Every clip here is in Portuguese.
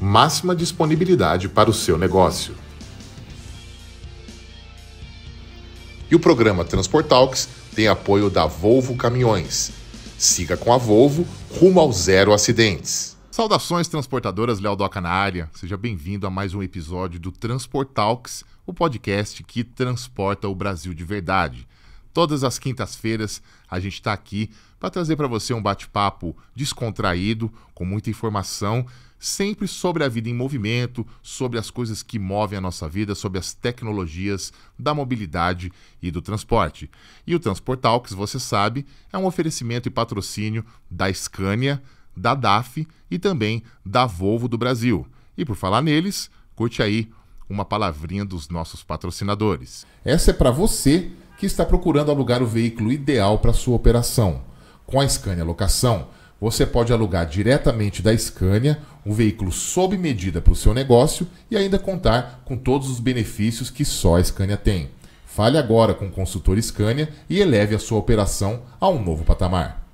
máxima disponibilidade para o seu negócio. E o programa Transportalks tem apoio da Volvo Caminhões. Siga com a Volvo rumo ao zero acidentes. Saudações transportadoras, Léo Doca na área. Seja bem-vindo a mais um episódio do Transportalks, o podcast que transporta o Brasil de verdade. Todas as quintas-feiras a gente está aqui para trazer para você um bate-papo descontraído, com muita informação sempre sobre a vida em movimento, sobre as coisas que movem a nossa vida, sobre as tecnologias da mobilidade e do transporte. E o Transportalks, você sabe, é um oferecimento e patrocínio da Scania, da DAF e também da Volvo do Brasil. E por falar neles, curte aí uma palavrinha dos nossos patrocinadores. Essa é para você que está procurando alugar o veículo ideal para sua operação. Com a Scania Locação, você pode alugar diretamente da Scania um veículo sob medida para o seu negócio e ainda contar com todos os benefícios que só a Scania tem. Fale agora com o consultor Scania e eleve a sua operação a um novo patamar.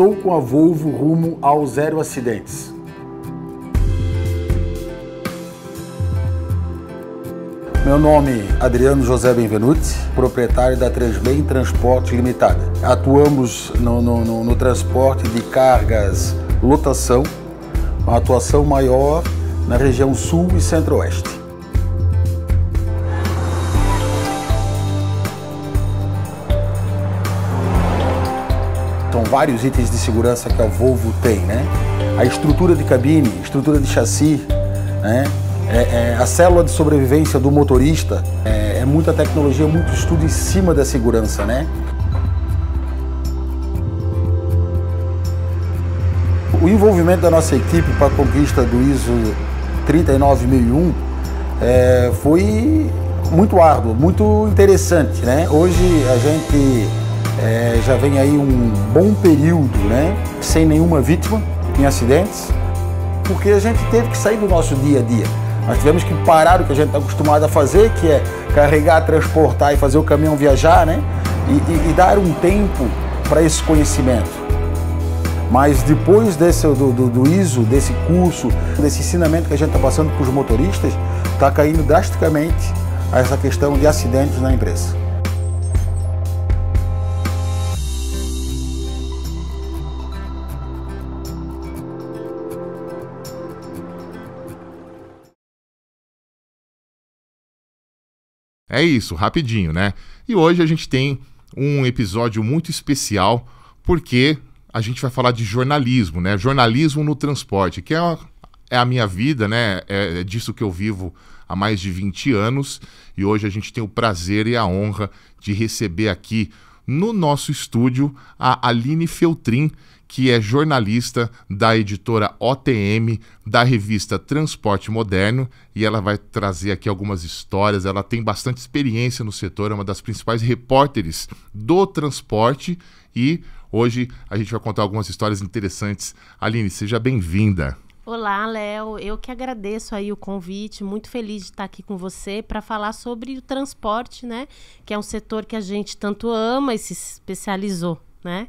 Estou com a Volvo rumo ao zero acidentes. Meu nome é Adriano José Benvenuti, proprietário da Transbem Transporte Limitada. Atuamos no, no, no, no transporte de cargas lotação, uma atuação maior na região sul e centro-oeste. vários itens de segurança que a Volvo tem, né? A estrutura de cabine, estrutura de chassi, né? É, é, a célula de sobrevivência do motorista, é, é muita tecnologia, muito estudo em cima da segurança, né? O envolvimento da nossa equipe para a conquista do ISO 39001 é, foi muito árduo, muito interessante, né? Hoje a gente é, já vem aí um bom período, né? Sem nenhuma vítima em acidentes, porque a gente teve que sair do nosso dia a dia. Nós tivemos que parar o que a gente está acostumado a fazer, que é carregar, transportar e fazer o caminhão viajar, né? E, e, e dar um tempo para esse conhecimento. Mas depois desse, do, do, do ISO, desse curso, desse ensinamento que a gente está passando para os motoristas, está caindo drasticamente essa questão de acidentes na empresa. É isso, rapidinho, né? E hoje a gente tem um episódio muito especial porque a gente vai falar de jornalismo, né? Jornalismo no transporte, que é a, é a minha vida, né? É, é disso que eu vivo há mais de 20 anos e hoje a gente tem o prazer e a honra de receber aqui no nosso estúdio a Aline Feltrin, que é jornalista da editora OTM, da revista Transporte Moderno, e ela vai trazer aqui algumas histórias. Ela tem bastante experiência no setor, é uma das principais repórteres do transporte e hoje a gente vai contar algumas histórias interessantes. Aline, seja bem-vinda. Olá, Léo. Eu que agradeço aí o convite. Muito feliz de estar aqui com você para falar sobre o transporte, né? Que é um setor que a gente tanto ama e se especializou, né?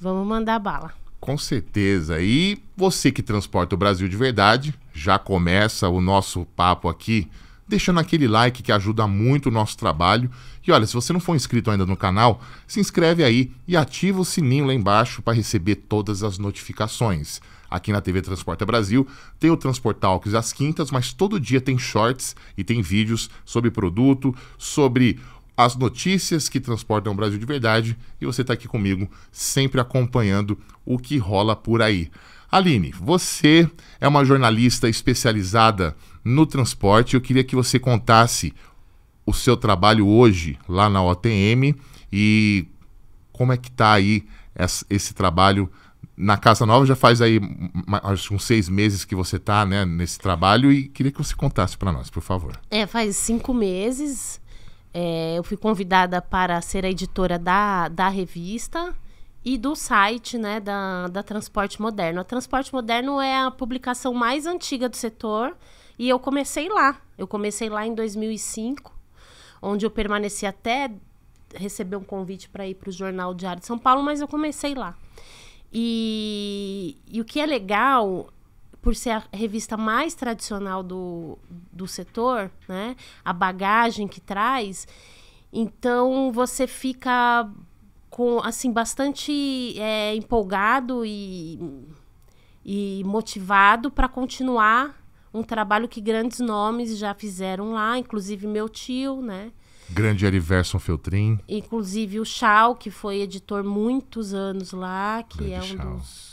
Vamos mandar bala. Com certeza. E você que transporta o Brasil de verdade, já começa o nosso papo aqui deixando aquele like que ajuda muito o nosso trabalho. E olha, se você não for inscrito ainda no canal, se inscreve aí e ativa o sininho lá embaixo para receber todas as notificações. Aqui na TV Transporta Brasil tem o Transportalks às quintas, mas todo dia tem shorts e tem vídeos sobre produto, sobre as notícias que transportam o Brasil de verdade e você está aqui comigo, sempre acompanhando o que rola por aí. Aline, você é uma jornalista especializada no transporte. Eu queria que você contasse o seu trabalho hoje lá na OTM e como é que está aí esse trabalho na Casa Nova. Já faz aí acho, uns seis meses que você está né, nesse trabalho e queria que você contasse para nós, por favor. É, faz cinco meses. É, eu fui convidada para ser a editora da, da revista e do site né, da, da Transporte Moderno. A Transporte Moderno é a publicação mais antiga do setor e eu comecei lá. Eu comecei lá em 2005, onde eu permaneci até receber um convite para ir para o Jornal Diário de São Paulo, mas eu comecei lá. E, e o que é legal por ser a revista mais tradicional do, do setor, né? A bagagem que traz. Então você fica com assim bastante é, empolgado e, e motivado para continuar um trabalho que grandes nomes já fizeram lá, inclusive meu tio, né? Grande Eriverson Feltrin. Inclusive o Chau, que foi editor muitos anos lá, que Grande é um Chau. dos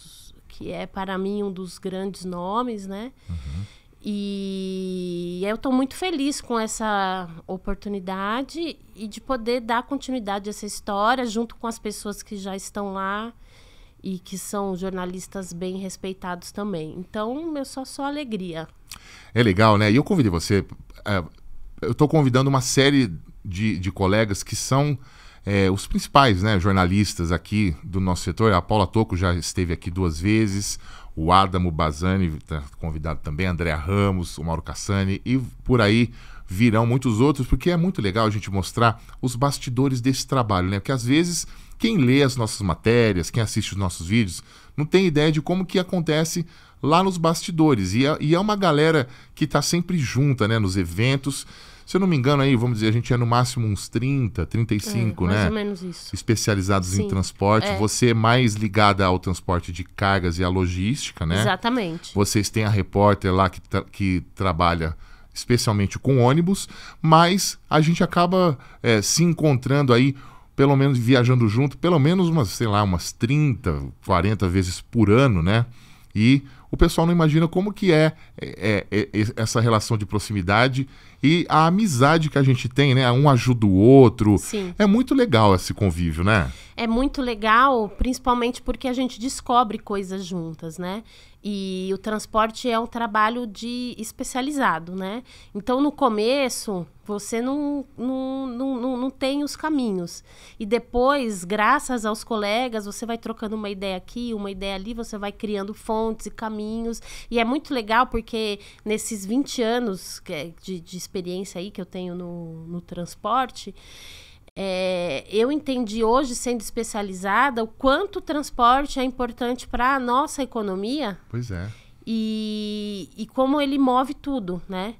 que é para mim um dos grandes nomes, né? Uhum. E eu estou muito feliz com essa oportunidade e de poder dar continuidade a essa história junto com as pessoas que já estão lá e que são jornalistas bem respeitados também. Então, meu só só alegria. É legal, né? E eu convidei você. É, eu estou convidando uma série de, de colegas que são é, os principais né, jornalistas aqui do nosso setor. A Paula Toco já esteve aqui duas vezes, o Adamo Bazani, está convidado também, Andréa Ramos, o Mauro Cassani e por aí virão muitos outros, porque é muito legal a gente mostrar os bastidores desse trabalho, né? Porque às vezes quem lê as nossas matérias, quem assiste os nossos vídeos, não tem ideia de como que acontece lá nos bastidores. E é, e é uma galera que está sempre junta, né, nos eventos se eu não me engano, aí, vamos dizer, a gente é no máximo uns 30, 35, é, mais né? Mais ou menos isso. Especializados Sim. em transporte. É. Você é mais ligada ao transporte de cargas e à logística, né? Exatamente. Vocês têm a repórter lá que, tra que trabalha especialmente com ônibus, mas a gente acaba é, se encontrando aí pelo menos viajando junto, pelo menos umas, sei lá, umas 30, 40 vezes por ano, né? E o pessoal não imagina como que é, é, é, é, essa relação de proximidade e a amizade que a gente tem, né? Um ajuda o outro. Sim. É muito legal esse convívio, né? É muito legal, principalmente porque a gente descobre coisas juntas, né? E o transporte é um trabalho de especializado, né? Então, no começo, você não, não, não, não, não tem os caminhos. E depois, graças aos colegas, você vai trocando uma ideia aqui, uma ideia ali, você vai criando fontes e caminhos caminhos. E é muito legal porque nesses 20 anos é de, de experiência aí que eu tenho no, no transporte, é, eu entendi hoje, sendo especializada, o quanto o transporte é importante para a nossa economia. Pois é. E, e como ele move tudo, né?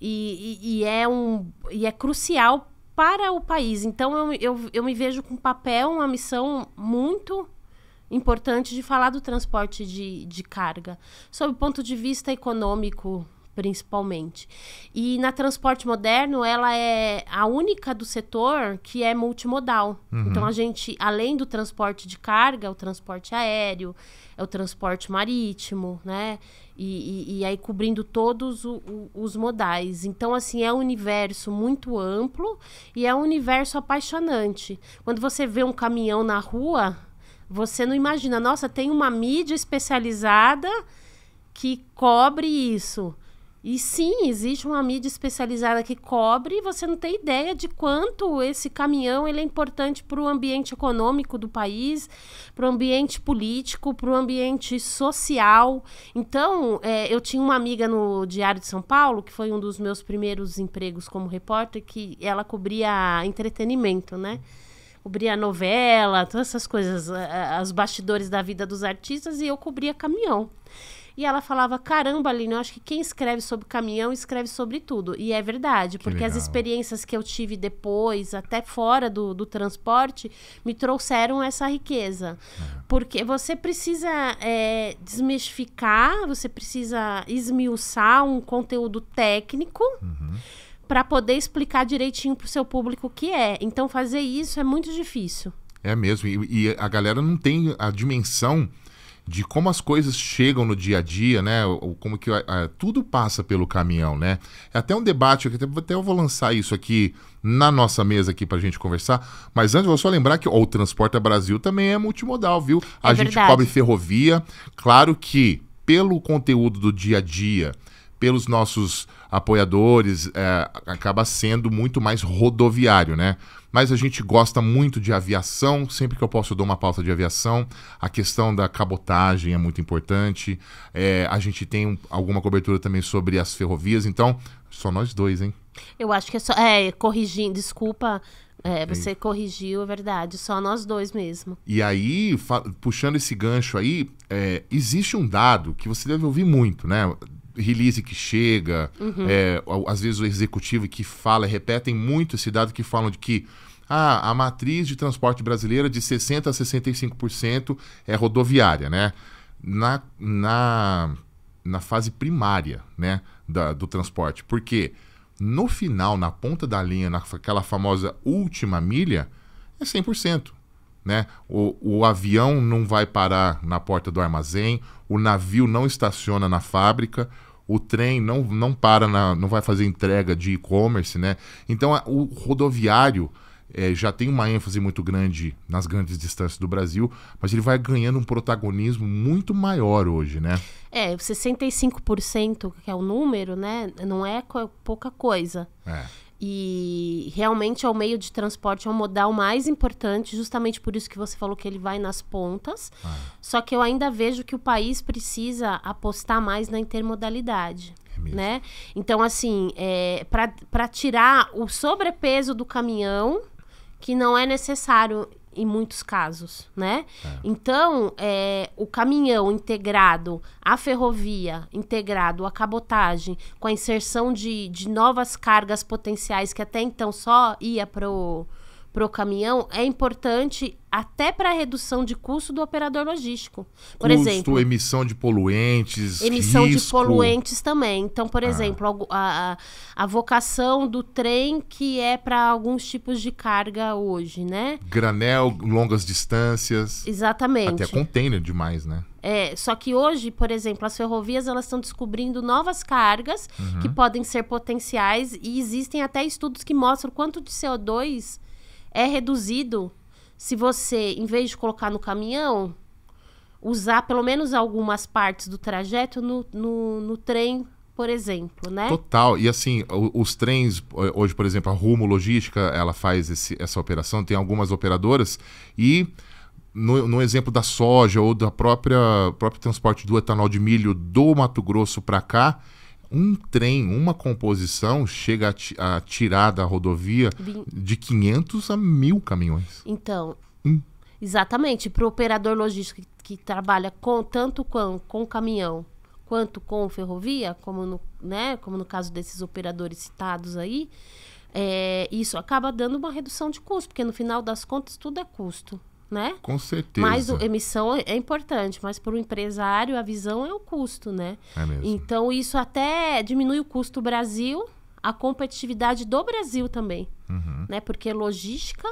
E, e, e, é, um, e é crucial para o país. Então, eu, eu, eu me vejo com um papel, uma missão muito importante de falar do transporte de, de carga, sob o ponto de vista econômico, principalmente. E na transporte moderno, ela é a única do setor que é multimodal. Uhum. Então a gente, além do transporte de carga, é o transporte aéreo, é o transporte marítimo, né? E, e, e aí cobrindo todos o, o, os modais. Então, assim, é um universo muito amplo e é um universo apaixonante. Quando você vê um caminhão na rua, você não imagina, nossa, tem uma mídia especializada que cobre isso. E sim, existe uma mídia especializada que cobre, e você não tem ideia de quanto esse caminhão ele é importante para o ambiente econômico do país, para o ambiente político, para o ambiente social. Então, é, eu tinha uma amiga no Diário de São Paulo, que foi um dos meus primeiros empregos como repórter, que ela cobria entretenimento, né? Uhum cobria novela, todas essas coisas, os bastidores da vida dos artistas, e eu cobria caminhão. E ela falava: caramba, Aline, eu acho que quem escreve sobre caminhão escreve sobre tudo. E é verdade, que porque legal. as experiências que eu tive depois, até fora do, do transporte, me trouxeram essa riqueza. É. Porque você precisa é, desmistificar, você precisa esmiuçar um conteúdo técnico. Uhum para poder explicar direitinho para o seu público o que é. Então, fazer isso é muito difícil. É mesmo. E, e, a galera não tem a dimensão de como as coisas chegam no dia a dia, né? Ou como que tudo passa pelo caminhão, né? É até um debate, até, até eu vou lançar isso aqui na nossa mesa aqui para a gente conversar. Mas antes, vou só lembrar que o Transporta Brasil também é multimodal, viu? É a gente cobre ferrovia. Claro que pelo conteúdo do dia a dia pelos nossos apoiadores, é, acaba sendo muito mais rodoviário, né? Mas a gente gosta muito de aviação, sempre que eu posso eu dou uma pauta de aviação. A questão da cabotagem é muito importante. É, a gente tem alguma cobertura também sobre as ferrovias, então só nós dois, hein? Eu acho que é só. É, corrigindo, desculpa. É, você corrigiu, é verdade, só nós dois mesmo. E aí, puxando esse gancho aí, é, existe um dado que você deve ouvir muito, né? release que chega, uhum. é, às vezes o executivo que fala, repetem muito esse dado que falam de que ah, a matriz de transporte brasileira de 60% a 65% é rodoviária, né? Na, na, na fase primária né, da, do transporte. Porque no final, na ponta da linha, naquela famosa última milha, é 100%. Né? O, o avião não vai parar na porta do armazém, o navio não estaciona na fábrica, o trem não, não para, na, não vai fazer entrega de e-commerce, né? Então a, o rodoviário é, já tem uma ênfase muito grande nas grandes distâncias do Brasil, mas ele vai ganhando um protagonismo muito maior hoje, né? É, 65%, que é o número, né? Não é pouca coisa. É. E realmente é o meio de transporte, é o modal mais importante, justamente por isso que você falou que ele vai nas pontas. Ah. Só que eu ainda vejo que o país precisa apostar mais na intermodalidade. É né? Então, assim, é, para tirar o sobrepeso do caminhão, que não é necessário em muitos casos, né? É. Então, é, o caminhão integrado à ferrovia, integrado à cabotagem, com a inserção de, de novas cargas potenciais que até então só ia para o para o caminhão é importante até para a redução de custo do operador logístico. Por custo, exemplo, emissão de poluentes, emissão risco. de poluentes também. Então, por ah. exemplo, a, a, a, vocação do trem que é para alguns tipos de carga hoje, né? Granel, longas distâncias. Exatamente. Até container demais, né? É, só que hoje, por exemplo, as ferrovias elas estão descobrindo novas cargas uhum. que podem ser potenciais e existem até estudos que mostram quanto de CO2 é reduzido se você, em vez de colocar no caminhão, usar pelo menos algumas partes do trajeto no, no, no trem, por exemplo, né? Total. E assim, os, trens, hoje, por exemplo, a Rumo Logística, ela faz esse, essa operação, tem algumas operadoras e. No, no, exemplo da soja ou da própria próprio transporte do etanol de milho do Mato Grosso para cá, um trem, uma composição chega a, a tirar da rodovia de 500 a mil caminhões. Então, hum. exatamente, para o operador logístico que, que, trabalha com tanto com, com caminhão quanto com ferrovia, como no, né, como no caso desses operadores citados aí, é, isso acaba dando uma redução de custo, porque no final das contas tudo é custo né? Com certeza. Mas a emissão é, é importante, mas para o empresário a visão é o custo, né? É mesmo. Então isso até diminui o custo do Brasil, a competitividade do Brasil também, uhum. né? Porque logística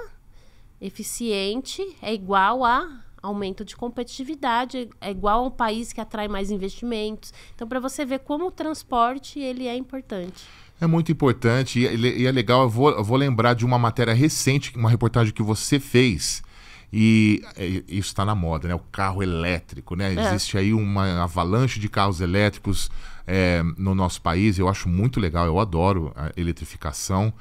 eficiente é igual a aumento de competitividade, é igual a um país que atrai mais investimentos. Então para você ver como o transporte ele é importante. É muito importante e, é, e é legal, eu vou, eu vou lembrar de uma matéria recente, uma reportagem que você fez, e é, isso está na moda, né? O carro elétrico, né? É. Existe aí uma avalanche de carros elétricos é, no nosso país. Eu acho muito legal, eu adoro a eletrificação.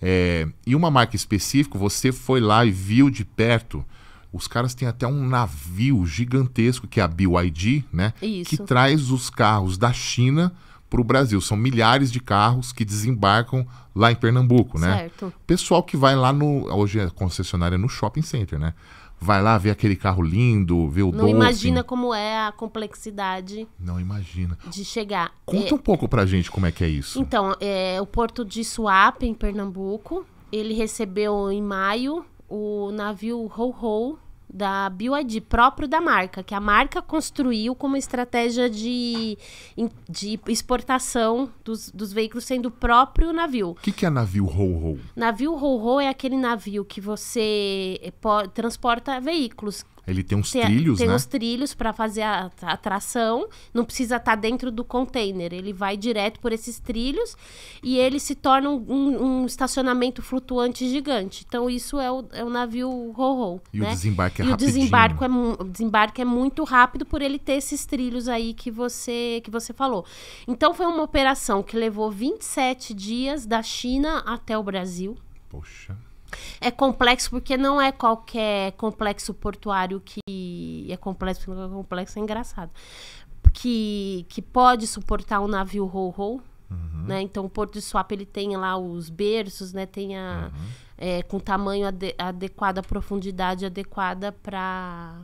É, e uma marca específica, você foi lá e viu de perto. Os caras têm até um navio gigantesco, que é a BYD, né? Isso. Que traz os carros da China para o Brasil. São milhares de carros que desembarcam lá em Pernambuco, né? Certo. Pessoal que vai lá no. Hoje a é concessionária é no shopping center, né? Vai lá ver aquele carro lindo, ver o Não doce. imagina como é a complexidade. Não imagina. De chegar. Conta é... um pouco pra gente como é que é isso. Então, é, o porto de Suape, em Pernambuco, ele recebeu em maio o navio Ho Ho, da BioID, próprio da marca, que a marca construiu como estratégia de, de exportação dos, dos veículos, sendo o próprio navio. O que, que é navio ho-ho? Navio ho-ho é aquele navio que você eh, transporta veículos, ele tem uns tem, trilhos, tem né? Tem uns trilhos para fazer a, a, tração. Não precisa estar tá dentro do container. Ele vai direto por esses trilhos e ele se torna um, um, um estacionamento flutuante gigante. Então, isso é o, é o navio ro E né? o desembarque é e rapidinho. O desembarque é, o desembarque é muito rápido por ele ter esses trilhos aí que você, que você falou. Então, foi uma operação que levou 27 dias da China até o Brasil. Poxa. É complexo porque não é qualquer complexo portuário que é complexo, não é complexo é engraçado. Que, que pode suportar um navio ro-ro, Uhum. Né? Então, o Porto de Suape ele tem lá os berços, né? tem a, uhum. é, com tamanho adequado, a profundidade adequada para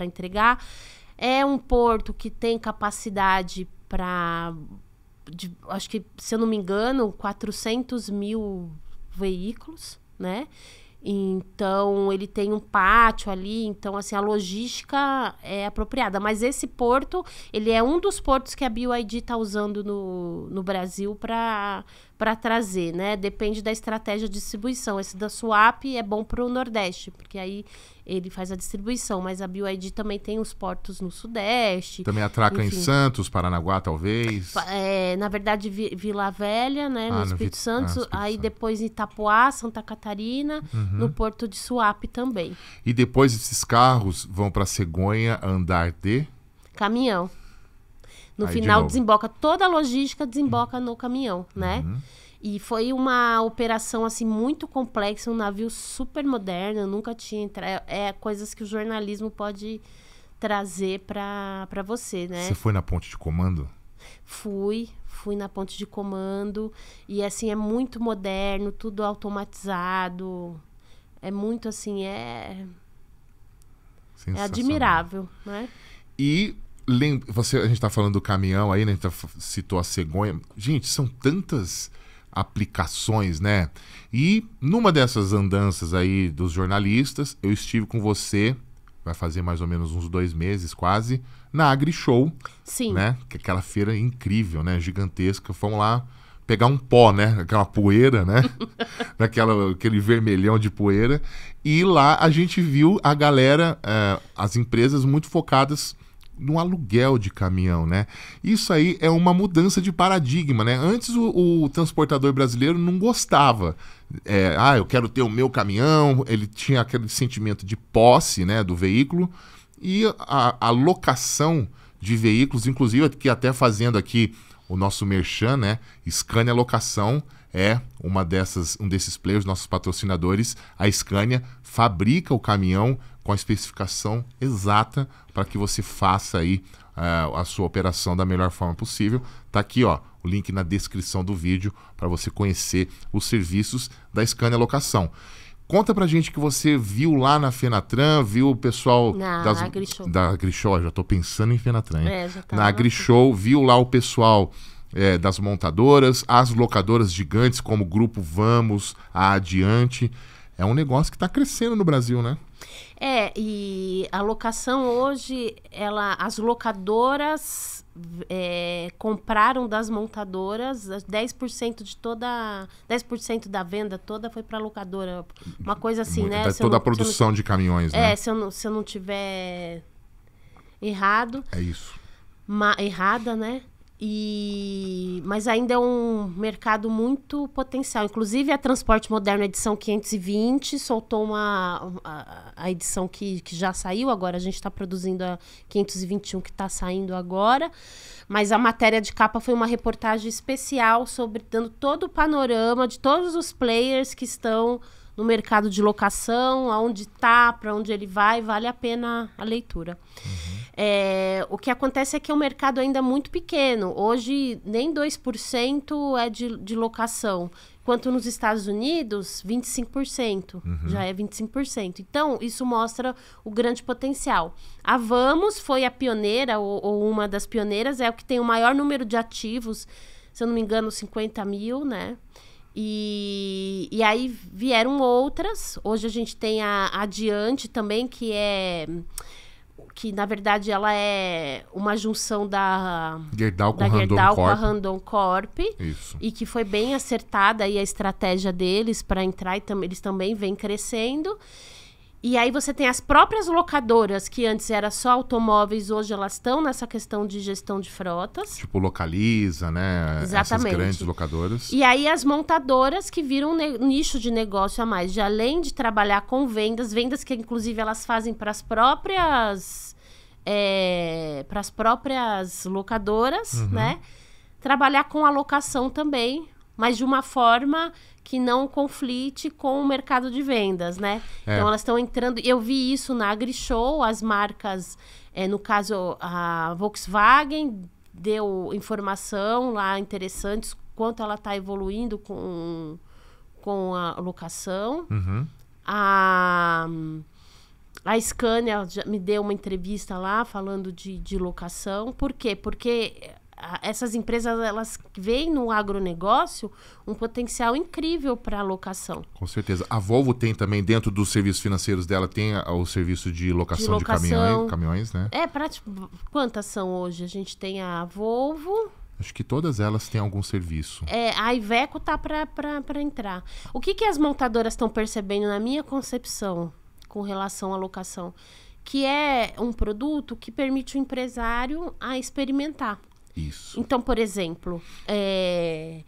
entregar. É um porto que tem capacidade para, acho que, se eu não me engano, 400 mil veículos né? Então, ele tem um pátio ali, então, assim, a logística é apropriada. Mas esse porto, ele é um dos portos que a BioID está usando no, no Brasil para trazer, né? Depende da estratégia de distribuição. Esse da Suape é bom para o Nordeste, porque aí ele faz a distribuição, mas a BioID também tem os portos no Sudeste. Também atraca enfim. em Santos, Paranaguá, talvez. É, na verdade, Vila Velha, né, ah, no, Espírito no... Ah, Santo. Ah, Espírito aí Santo. depois em Itapoá, Santa Catarina, uhum. no Porto de Suape também. E depois esses carros vão para Cegonha andar de caminhão. No aí final de desemboca toda a logística desemboca uhum. no caminhão, né? Uhum. E foi uma operação assim muito complexa, um navio super moderno, eu nunca tinha entrado. É, é, coisas que o jornalismo pode trazer para você, né? Você foi na ponte de comando? Fui, fui na ponte de comando e assim é muito moderno, tudo automatizado. É muito assim, é é admirável, né? E lem... você, a gente está falando do caminhão aí, né? A gente tá citou a cegonha. Gente, são tantas aplicações, né? E numa dessas andanças aí dos jornalistas, eu estive com você, vai fazer mais ou menos uns dois meses quase, na AgriShow. Sim. Né? Que é aquela feira incrível, né? Gigantesca. Fomos lá pegar um pó, né? Aquela poeira, né? Daquela, aquele vermelhão de poeira. E lá a gente viu a galera, uh, as empresas muito focadas no aluguel de caminhão, né? Isso aí é uma mudança de paradigma, né? Antes o, o transportador brasileiro não gostava. É, ah, eu quero ter o meu caminhão, ele tinha aquele sentimento de posse, né, do veículo. E a, a locação de veículos, inclusive que até fazendo aqui o nosso merchan, né, Scania Locação, é uma dessas, um desses players, nossos patrocinadores. A Scania fabrica o caminhão com a especificação exata para que você faça aí uh, a sua operação da melhor forma possível. Tá aqui, ó, o link na descrição do vídeo para você conhecer os serviços da Scania Locação. Conta pra gente que você viu lá na Fenatran, viu o pessoal na, das, Agrishow. da Agrishow, já tô pensando em Fenatran, hein? É, já tá na Agrishow, viu lá o pessoal é, das montadoras, as locadoras gigantes como o Grupo Vamos, a Adiante. É um negócio que está crescendo no Brasil, né? É, e a locação hoje, ela, as locadoras é, compraram das montadoras 10% de toda 10% da venda toda foi para locadora uma coisa assim Muito, né tá toda não, a produção não, de caminhões é, né se eu não se eu não tiver errado é isso Ma, errada né e mas ainda é um mercado muito potencial. Inclusive a Transporte Moderno edição 520 soltou uma a, a edição que, que já saiu agora. A gente está produzindo a 521 que está saindo agora. Mas a matéria de capa foi uma reportagem especial sobre dando todo o panorama de todos os players que estão no mercado de locação, aonde está, para onde ele vai. Vale a pena a leitura. Uhum. É, o que acontece é que o é um mercado ainda é muito pequeno. Hoje, nem 2% é de, de locação. Enquanto nos Estados Unidos, 25%. Uhum. Já é 25%. Então, isso mostra o grande potencial. A Vamos foi a pioneira, ou, ou, uma das pioneiras, é o que tem o maior número de ativos, se eu não me engano, 50 mil, né? E, e aí vieram outras. Hoje a gente tem a Adiante também, que é que na verdade ela é uma junção da Gerdau com, da Random com a Random Corp Isso. e que foi bem acertada aí a estratégia deles para entrar e tam eles também vêm crescendo. E aí você tem as próprias locadoras, que antes era só automóveis, hoje elas estão nessa questão de gestão de frotas. Tipo, localiza, né? Exatamente. Essas grandes locadoras. E aí as montadoras que viram um nicho de negócio a mais, de além de trabalhar com vendas, vendas que inclusive elas fazem para as próprias é, para as próprias locadoras, uhum. né? Trabalhar com a locação também, mas de uma forma que não conflite com o mercado de vendas, né? É. Então elas estão entrando. Eu vi isso na AgriShow, as marcas, é, no caso a Volkswagen deu informação lá interessantes quanto ela está evoluindo com, com a locação. Uhum. A a Scania me deu uma entrevista lá falando de, de locação. Por quê? Porque eh, essas empresas elas veem no agronegócio um potencial incrível para locação. Com certeza. A Volvo tem também, dentro dos serviços financeiros dela, tem o serviço de locação de, locação. de caminhões, caminhões, né? É, prático. Quantas são hoje? A gente tem a Volvo. Acho que todas elas têm algum serviço. É, a Iveco tá para entrar. O que, que as montadoras estão percebendo, na minha concepção? com relação à locação, que é um produto que permite o empresário a experimentar. Isso. Então, por exemplo, é,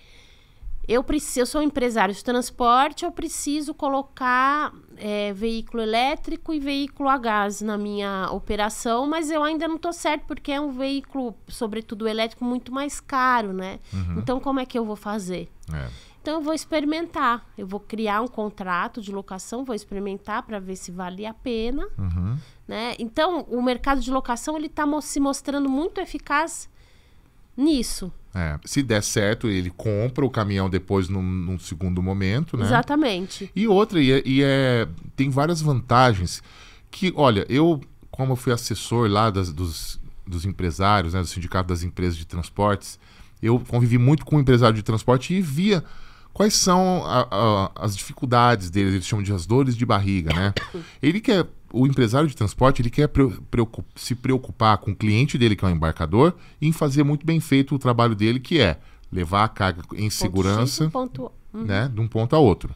eu preciso, eu sou empresário de transporte, eu preciso colocar é, veículo elétrico e veículo a gás na minha operação, mas eu ainda não estou certo porque é um veículo, sobretudo elétrico, muito mais caro, né? Uhum. Então, como é que eu vou fazer? É. Então eu vou experimentar, eu vou criar um contrato de locação, vou experimentar para ver se vale a pena, uhum. né? Então o mercado de locação ele está mo se mostrando muito eficaz nisso. É, se der certo, ele compra o caminhão depois num, num segundo momento, né? Exatamente. E outra, e, é, e é, tem várias vantagens que, olha, eu, como eu fui assessor lá das, dos, dos empresários, né, do Sindicato das Empresas de Transportes, eu convivi muito com o empresário de transporte e via quais são a, a, as dificuldades deles, eles chamam de as dores de barriga, né? Ele quer, o empresário de transporte, ele quer pre preocup, se preocupar com o cliente dele, que é o um embarcador, e em fazer muito bem feito o trabalho dele, que é levar a carga em ponto segurança, ponto... uhum. né, de um ponto a outro.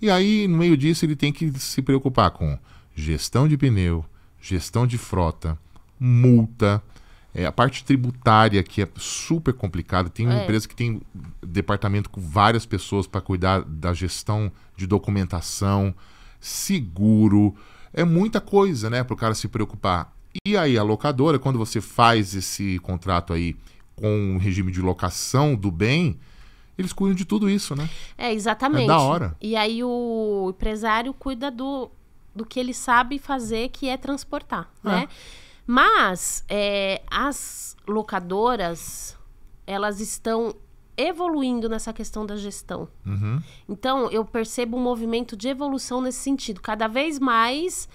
E aí, no meio disso, ele tem que se preocupar com gestão de pneu, gestão de frota, multa, é, a parte tributária, que é super complicada, tem uma é. empresa que tem departamento com várias pessoas para cuidar da gestão de documentação, seguro, é muita coisa, né, para o cara se preocupar. E aí, a locadora, quando você faz esse contrato aí com o regime de locação do bem, eles cuidam de tudo isso, né? É, exatamente. É da hora. E aí, o empresário cuida do, do que ele sabe fazer, que é transportar, é. né? Mas é, as locadoras, elas estão evoluindo nessa questão da gestão. Uhum. Então, eu percebo um movimento de evolução nesse sentido. Cada vez mais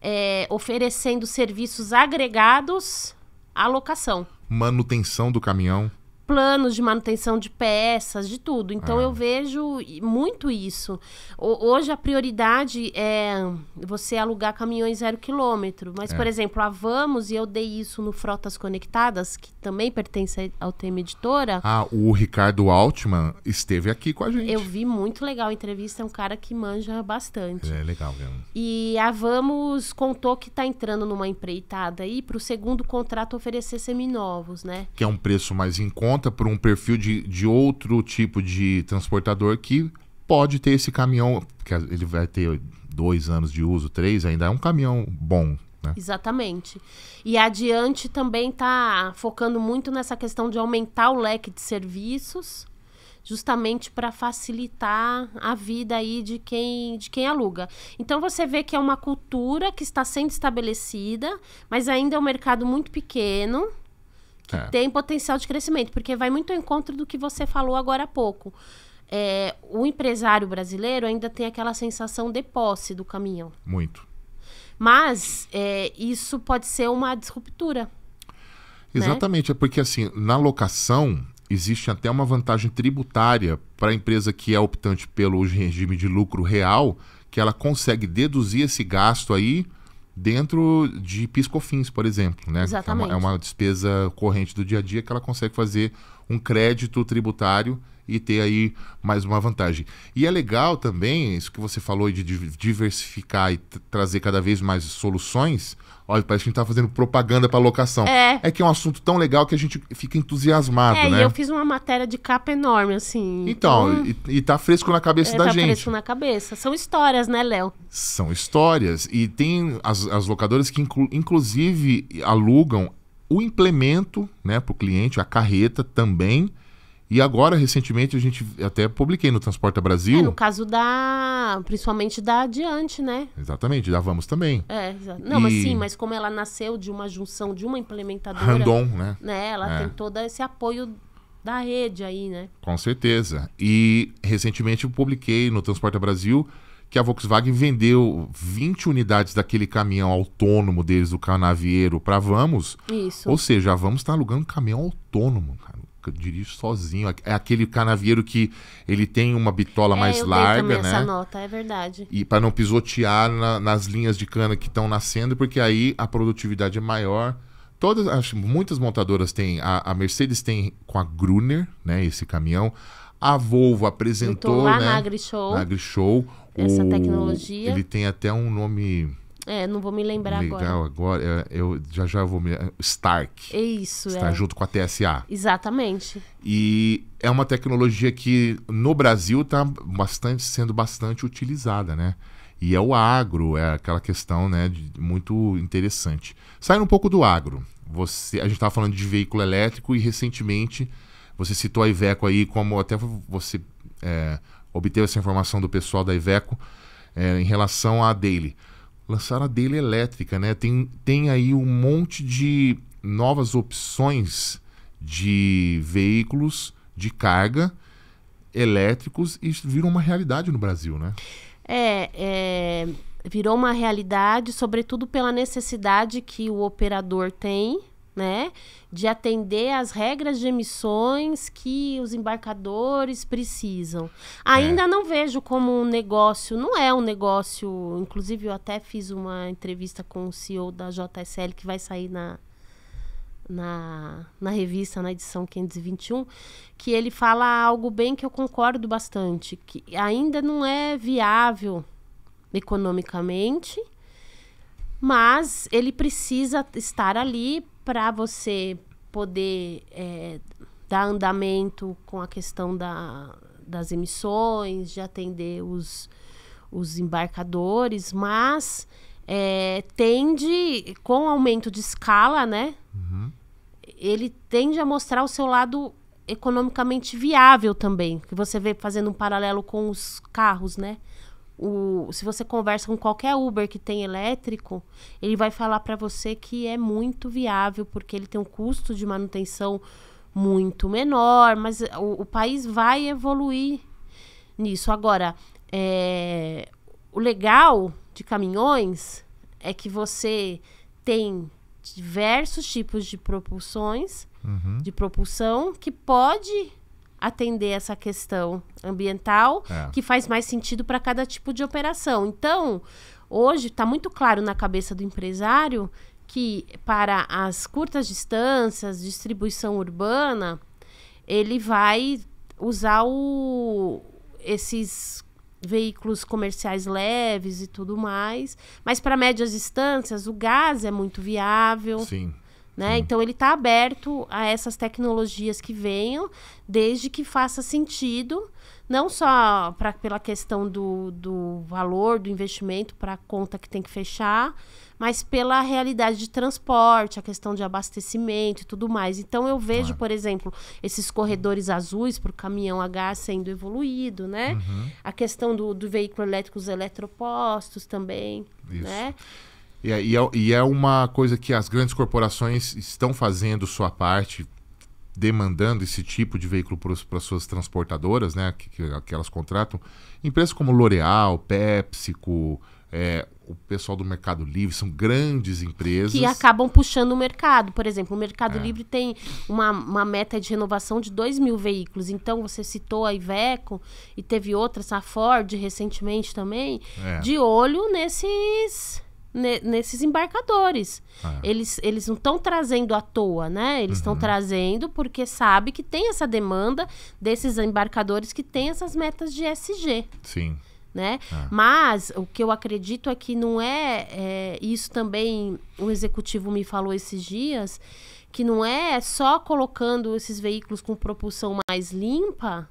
é, oferecendo serviços agregados à locação. Manutenção do caminhão planos de manutenção de peças, de tudo. Então ah. eu vejo muito isso. O, hoje a prioridade é você alugar caminhões zero quilômetro. Mas, é. por exemplo, a Vamos, e eu dei isso no Frotas Conectadas, que também pertence ao tema editora. Ah, o Ricardo Altman esteve aqui com a gente. Eu vi muito legal a entrevista, é um cara que manja bastante. É legal mesmo. E a Vamos contou que está entrando numa empreitada aí para o segundo contrato oferecer seminovos, né? Que é um preço mais em conta conta por um perfil de, de outro tipo de transportador que pode ter esse caminhão, que ele vai ter dois anos de uso, três, ainda é um caminhão bom, né? Exatamente. E adiante também está focando muito nessa questão de aumentar o leque de serviços, justamente para facilitar a vida aí de quem, de quem aluga. Então você vê que é uma cultura que está sendo estabelecida, mas ainda é um mercado muito pequeno é. tem potencial de crescimento, porque vai muito ao encontro do que você falou agora há pouco. É, o empresário brasileiro ainda tem aquela sensação de posse do caminhão. Muito. Mas é, isso pode ser uma disruptura. Né? Exatamente, né? é porque assim, na locação existe até uma vantagem tributária para a empresa que é optante pelo regime de lucro real, que ela consegue deduzir esse gasto aí dentro de piscofins, por exemplo, né? Exatamente. É uma, é uma despesa corrente do dia a dia que ela consegue fazer um crédito tributário e ter aí mais uma vantagem. E é legal também isso que você falou de diversificar e trazer cada vez mais soluções, Olha, parece que a gente tá fazendo propaganda pra locação. É. É que é um assunto tão legal que a gente fica entusiasmado, é, né? eu fiz uma matéria de capa enorme, assim. Então, então, E, e tá fresco na cabeça é, da tá gente. Tá fresco na cabeça. São histórias, né, Léo? São histórias. E tem as, as locadoras que, inclu, inclusive, alugam o implemento, né, pro cliente, a carreta também e agora, recentemente, a gente até publiquei no Transporta Brasil. É, no caso da. Principalmente da Adiante, né? Exatamente, da Vamos também. É, exato. Não, e... mas sim, mas como ela nasceu de uma junção de uma implementadora. Randon, né? né ela é. tem todo esse apoio da rede aí, né? Com certeza. E recentemente eu publiquei no Transporta Brasil que a Volkswagen vendeu 20 unidades daquele caminhão autônomo deles, do Canavieiro, para Vamos. Isso. Ou seja, a Vamos está alugando um caminhão autônomo, cara dirijo sozinho. É aquele canavieiro que ele tem uma bitola é, mais eu larga, né? Essa nota, é verdade. E para não pisotear na, nas linhas de cana que estão nascendo, porque aí a produtividade é maior. Todas, acho, muitas montadoras têm. A, a Mercedes tem com a Gruner, né? Esse caminhão. A Volvo apresentou, lá né? Na AgriShow. Na AgriShow. Essa o... tecnologia. Ele tem até um nome é, não vou me lembrar Legal, agora. Legal, agora é, eu já já vou me é, Stark. É isso, Está é. junto com a TSA. Exatamente. E é uma tecnologia que no Brasil está bastante sendo bastante utilizada, né? E é o agro, é aquela questão, né, de, muito interessante. Saindo um pouco do agro. Você, a gente estava falando de veículo elétrico e recentemente você citou a Iveco aí como até você é, obteve essa informação do pessoal da Iveco é, em relação à Daily lançaram a dele elétrica, né? Tem, tem aí um monte de novas opções de veículos de carga elétricos e virou uma realidade no Brasil, né? É, é, virou uma realidade, sobretudo pela necessidade que o operador tem né? De atender às regras de emissões que os embarcadores precisam. Ainda é. não vejo como um negócio, não é um negócio. Inclusive, eu até fiz uma entrevista com o CEO da JSL que vai sair na. Na, na revista, na edição 521, que ele fala algo bem que eu concordo bastante, que ainda não é viável economicamente, mas ele precisa estar ali para você poder é, dar andamento com a questão da, das emissões, de atender os, os embarcadores, mas é, tende, com aumento de escala, né? Uhum. Ele tende a mostrar o seu lado economicamente viável também, que você vê fazendo um paralelo com os carros, né? o, se você conversa com qualquer Uber que tem elétrico, ele vai falar para você que é muito viável, porque ele tem um custo de manutenção muito menor, mas o, o país vai evoluir nisso. Agora, é, o legal de caminhões é que você tem diversos tipos de propulsões, uhum. de propulsão, que pode atender essa questão ambiental é. que faz mais sentido para cada tipo de operação. Então, hoje está muito claro na cabeça do empresário que para as curtas distâncias, distribuição urbana, ele vai usar o, esses veículos comerciais leves e tudo mais. Mas para médias distâncias, o gás é muito viável. Sim. Né? Então ele está aberto a essas tecnologias que venham, desde que faça sentido, não só pra, pela questão do, do valor do investimento para a conta que tem que fechar, mas pela realidade de transporte, a questão de abastecimento e tudo mais. Então eu vejo, claro. por exemplo, esses corredores azuis para o caminhão H sendo evoluído, né? Uhum. A questão do, do veículo elétrico, os eletropostos também, Isso. né? Isso. É, e é, e, é, uma coisa que as grandes corporações estão fazendo sua parte, demandando esse tipo de veículo para suas transportadoras, né, que, que, que, elas contratam, empresas como L'Oréal, PepsiCo, é, o pessoal do Mercado Livre, são grandes empresas. Que acabam puxando o mercado. Por exemplo, o Mercado é. Livre tem uma, uma, meta de renovação de 2 mil veículos. Então, você citou a Iveco e teve outras, a Ford recentemente também, é. de olho nesses nesses embarcadores. Ah. É. Eles, eles não estão trazendo à toa, né? Eles estão uhum. trazendo porque sabe que tem essa demanda desses embarcadores que tem essas metas de SG. Sim. Né? Ah. Mas o que eu acredito é que não é, é isso também o executivo me falou esses dias que não é só colocando esses veículos com propulsão mais limpa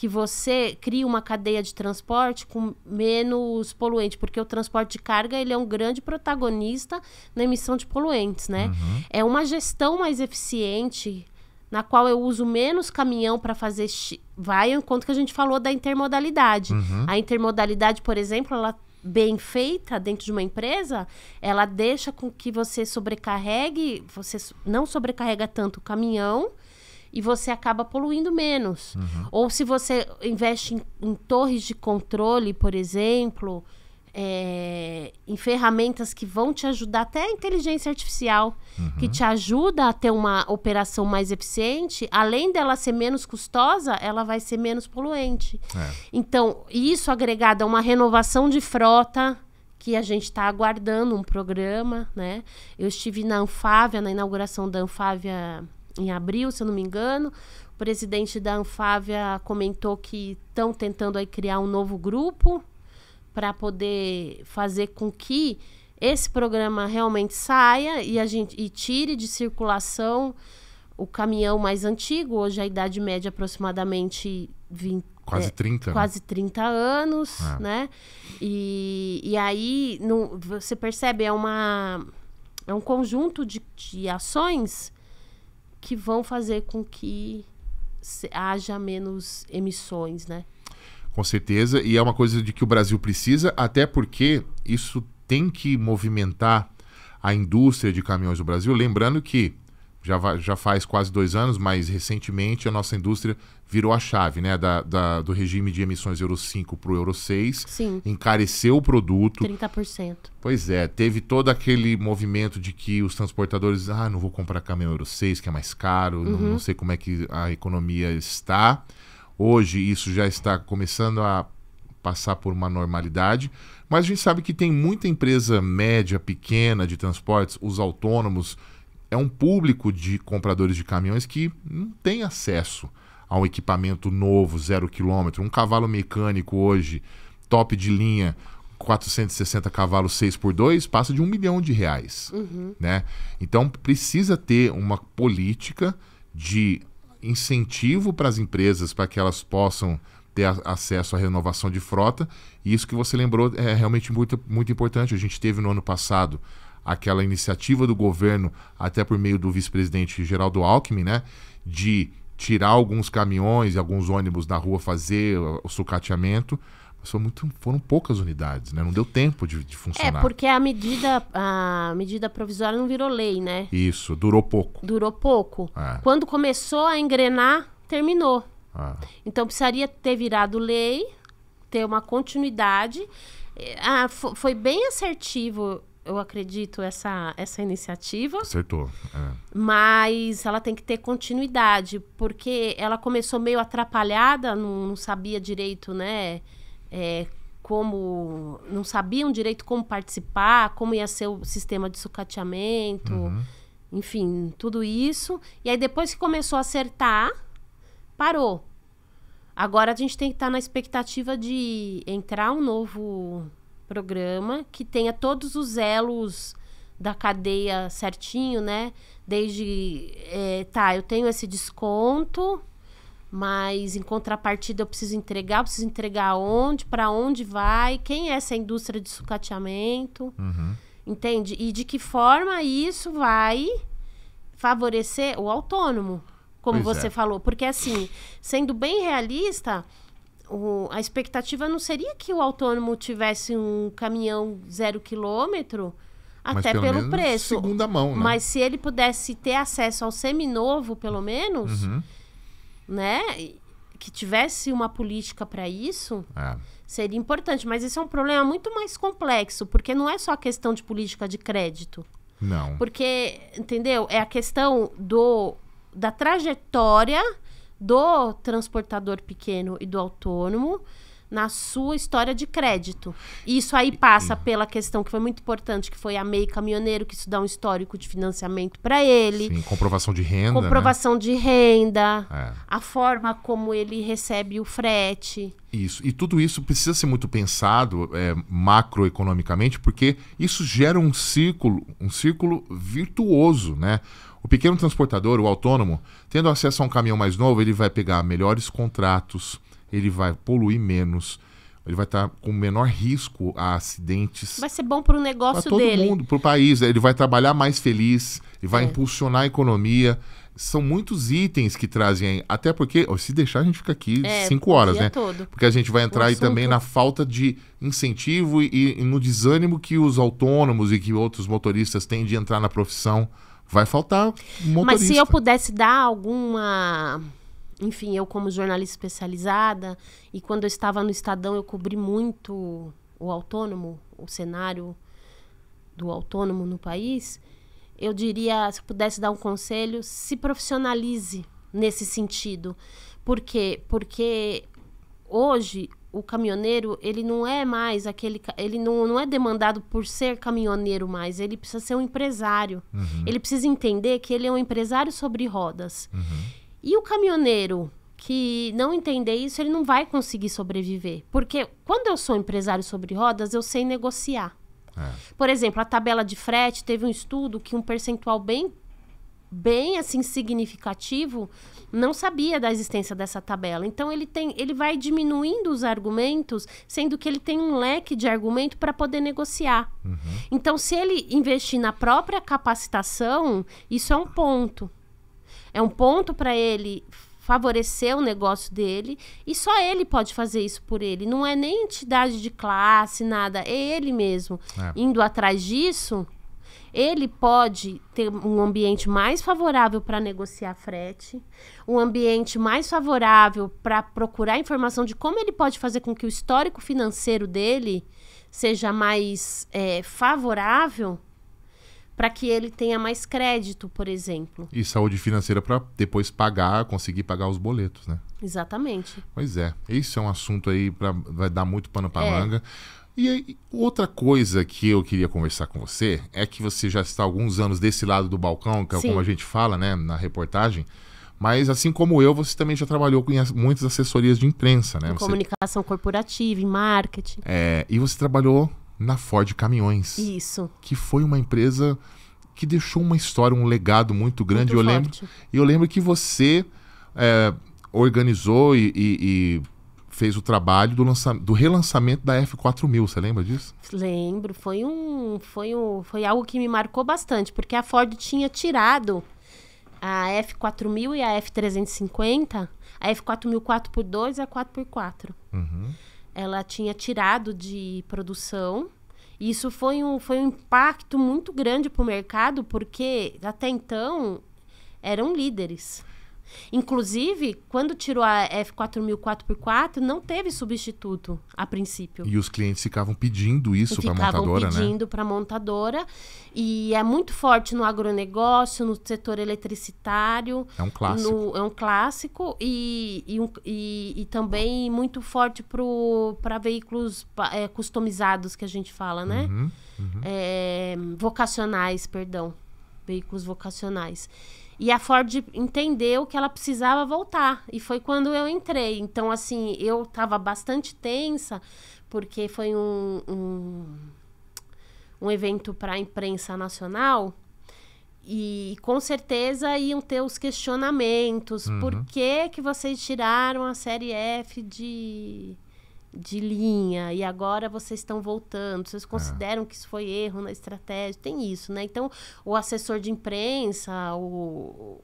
que você cria uma cadeia de transporte com menos poluente, porque o transporte de carga ele é um grande protagonista na emissão de poluentes, né? Uhum. É uma gestão mais eficiente na qual eu uso menos caminhão para fazer vai enquanto que a gente falou da intermodalidade. Uhum. A intermodalidade, por exemplo, ela bem feita dentro de uma empresa, ela deixa com que você sobrecarregue, você não sobrecarrega tanto o caminhão, e você acaba poluindo menos. Uhum. Ou se você investe em, em, torres de controle, por exemplo, é, em ferramentas que vão te ajudar, até a inteligência artificial, uhum. que te ajuda a ter uma operação mais eficiente, além dela ser menos custosa, ela vai ser menos poluente. É. Então, isso agregado a uma renovação de frota que a gente está aguardando um programa, né? Eu estive na Anfávia, na inauguração da Anfávia em abril, se eu não me engano. O presidente da Anfávia comentou que estão tentando aí criar um novo grupo para poder fazer com que esse programa realmente saia e a gente e tire de circulação o caminhão mais antigo, hoje a idade média é aproximadamente 20, quase é, 30, né? quase 30 anos, é. né? E, e aí você percebe é uma é um conjunto de, de ações que vão fazer com que haja menos emissões, né? Com certeza, e é uma coisa de que o Brasil precisa, até porque isso tem que movimentar a indústria de caminhões do Brasil. Lembrando que já, já faz quase dois anos, mas recentemente a nossa indústria virou a chave né, da, da do regime de emissões Euro 5 para o Euro 6. Sim. Encareceu o produto. 30%. Pois é, teve todo aquele movimento de que os transportadores, ah, não vou comprar caminhão Euro 6, que é mais caro, uhum. não, não sei como é que a economia está. Hoje isso já está começando a passar por uma normalidade, mas a gente sabe que tem muita empresa média, pequena de transportes, os autônomos, é um público de compradores de caminhões que não tem acesso a um equipamento novo, zero quilômetro. Um cavalo mecânico hoje, top de linha, 460 cavalos 6x2, passa de um milhão de reais. Uhum. Né? Então precisa ter uma política de incentivo para as empresas para que elas possam ter a, acesso à renovação de frota. E isso que você lembrou é realmente muito, muito importante. A gente teve no ano passado aquela iniciativa do governo, até por meio do vice-presidente Geraldo Alckmin, né, de tirar alguns caminhões e alguns ônibus da rua fazer o sucateamento. foram, muito, foram poucas unidades, né? Não deu tempo de, de, é, funcionar. É, porque a medida, a medida provisória não virou lei, né? Isso, durou pouco. Durou pouco. É. Quando começou a engrenar, terminou. É. Então precisaria ter virado lei, ter uma continuidade. É, ah, foi bem assertivo eu acredito, essa, essa iniciativa. Acertou. É. Mas ela tem que ter continuidade, porque ela começou meio atrapalhada, não, não sabia direito, né? É, como. Não sabiam direito como participar, como ia ser o sistema de sucateamento, uhum. enfim, tudo isso. E aí, depois que começou a acertar, parou. Agora a gente tem que estar tá na expectativa de entrar um novo programa que tenha todos os elos da cadeia certinho, né? Desde, é, tá, eu tenho esse desconto, mas em contrapartida eu preciso entregar, eu preciso entregar onde, para onde vai, quem é essa indústria de sucateamento, uhum. entende? E de que forma isso vai favorecer o autônomo, como pois é. você é. falou. Porque, assim, sendo bem realista, o, a expectativa não seria que o autônomo tivesse um caminhão zero quilômetro, até pelo, pelo preço. Segunda mão, né? Mas se ele pudesse ter acesso ao seminovo, pelo menos, uhum. né? Que tivesse uma política para isso, é. seria importante. Mas esse é um problema muito mais complexo, porque não é só a questão de política de crédito. Não. Porque, entendeu? É a questão do da trajetória do transportador pequeno e do autônomo na sua história de crédito. Isso aí passa uhum. pela questão que foi muito importante, que foi a MEI caminhoneiro, que isso dá um histórico de financiamento para ele. Sim, comprovação de renda. Né? Comprovação né? de renda, é. a forma como ele recebe o frete. Isso. E tudo isso precisa ser muito pensado é, macroeconomicamente, porque isso gera um círculo, um círculo virtuoso, né? O pequeno transportador, o autônomo, tendo acesso a um caminhão mais novo, ele vai pegar melhores contratos, ele vai poluir menos, ele vai estar tá com menor risco a acidentes. Vai ser bom para o negócio pra todo dele. mundo, para o país. Né? Ele vai trabalhar mais feliz, ele vai é. impulsionar a economia. São muitos itens que trazem, até porque, ó, se deixar, a gente fica aqui é, cinco horas, né? Todo. Porque a gente vai entrar aí também na falta de incentivo e, e no desânimo que os autônomos e que outros motoristas têm de entrar na profissão vai faltar motorista. Mas se eu pudesse dar alguma. Enfim, eu, como jornalista especializada, e quando eu estava no Estadão, eu cobri muito o autônomo, o cenário do autônomo no país. Eu diria, se eu pudesse dar um conselho, se profissionalize nesse sentido. Por quê? Porque hoje o caminhoneiro, ele não é mais aquele. Ele não, não é demandado por ser caminhoneiro mais. Ele precisa ser um empresário. Uhum. Ele precisa entender que ele é um empresário sobre rodas. Uhum. E o caminhoneiro que não entender isso, ele não vai conseguir sobreviver. Porque quando eu sou empresário sobre rodas, eu sei negociar. É. Por exemplo, a tabela de frete teve um estudo que um percentual bem bem assim significativo não sabia da existência dessa tabela. Então ele tem, ele vai diminuindo os argumentos, sendo que ele tem um leque de argumento para poder negociar. Uhum. Então se ele investir na própria capacitação, isso é um ponto. É um ponto para ele favorecer o negócio dele e só ele pode fazer isso por ele. Não é nem entidade de classe, nada, é ele mesmo é. indo atrás disso ele pode ter um ambiente mais favorável para negociar frete, um ambiente mais favorável para procurar informação de como ele pode fazer com que o histórico financeiro dele seja mais é, favorável para que ele tenha mais crédito, por exemplo. E saúde financeira para depois pagar, conseguir pagar os boletos, né? Exatamente. Pois é, isso é um assunto aí para vai dar muito pano para é. manga. E outra coisa que eu queria conversar com você é que você já está há alguns anos desse lado do balcão, que é Sim. como a gente fala né, na reportagem, mas assim como eu, você também já trabalhou com muitas assessorias de imprensa, né? Em você... Comunicação corporativa, em marketing. É, e você trabalhou na Ford Caminhões. Isso. Que foi uma empresa que deixou uma história, um legado muito grande. Muito eu forte. lembro. E eu lembro que você é, organizou e, e, e fez o trabalho do, lança, do relançamento da F4000, você lembra disso? Lembro, foi um, foi um, foi algo que me marcou bastante, porque a Ford tinha tirado a F4000 e a F350, a F4000 4x2 e a 4x4. Uhum. Ela tinha tirado de produção. E isso foi um, foi um impacto muito grande para o mercado, porque até então eram líderes. Inclusive, quando tirou a F4000 4x4, não teve substituto a princípio. E os clientes ficavam pedindo isso para a montadora, né? Ficavam pedindo para a montadora. E é muito forte no agronegócio, no setor eletricitário. É um clássico. No, é um clássico e, e, e, e também muito forte para veículos é, customizados, que a gente fala, né? Uhum, uhum. É, vocacionais, perdão. Veículos vocacionais. E a Ford entendeu que ela precisava voltar. E foi quando eu entrei. Então, assim, eu estava bastante tensa, porque foi um, um, um evento para a imprensa nacional. E com certeza iam ter os questionamentos. Uhum. Por que, que vocês tiraram a série F de de linha e agora vocês estão voltando, vocês é. consideram que isso foi erro na estratégia? Tem isso, né? Então, o assessor de imprensa, o,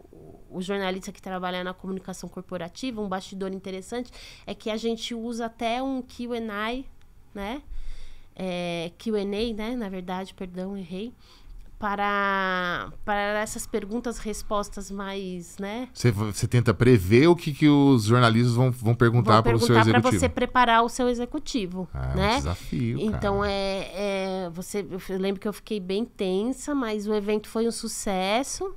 o jornalista que trabalha na comunicação corporativa, um bastidor interessante é que a gente usa até um Q&A, né? É, Q&A, né? Na verdade, perdão, errei para, para essas perguntas, respostas mais, né? Você, você tenta prever o que, que os jornalistas vão, vão perguntar, para o seu executivo. para você preparar o seu executivo, ah, né? É um né? desafio, Então, cara. é, é você, eu lembro que eu fiquei bem tensa, mas o evento foi um sucesso.